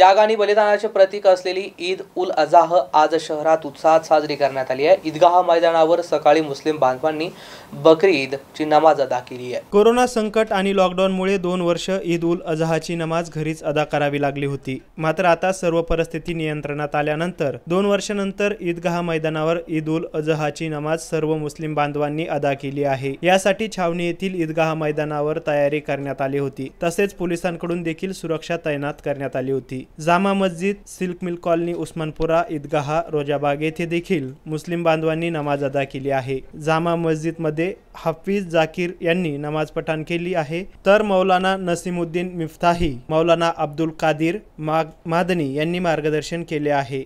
त्याग आणि बलिदानाचे प्रतीक असलेली ईद उल अजाह आज शहरात उत्साहात साजरी करण्यात आली आहे ईदगाह मैदानावर सकाळी मुस्लिम बांधवांनी बकरी ची नमाज अदा केली आहे कोरोना संकट आणि लॉकडाऊनमुळे दोन वर्ष ईद उल अजहाची नमाज घरीच अदा करावी लागली होती मात्र आता सर्व परिस्थिती नियंत्रणात आल्यानंतर दोन वर्षानंतर ईदगाह मैदानावर ईद उल अजहाची नमाज सर्व मुस्लिम बांधवांनी अदा केली आहे यासाठी छावणी येथील ईदगाह मैदानावर तयारी करण्यात आली होती तसेच पोलिसांकडून देखील सुरक्षा तैनात करण्यात आली होती Jama Masjid silk mill colony Osmanpura Idgah Rozabagh येथे देखील मुस्लिम बांधवांनी नमाज अदा केली आहे जामा मस्जिदमध्ये हफ़ीज जाकीर यांनी नमाज पठाण केली आहे तर मौलाना नसीमुद्दीन मिफ्ताही मौलाना अब्दुल कादिर मादनी यांनी मार्गदर्शन केले आहे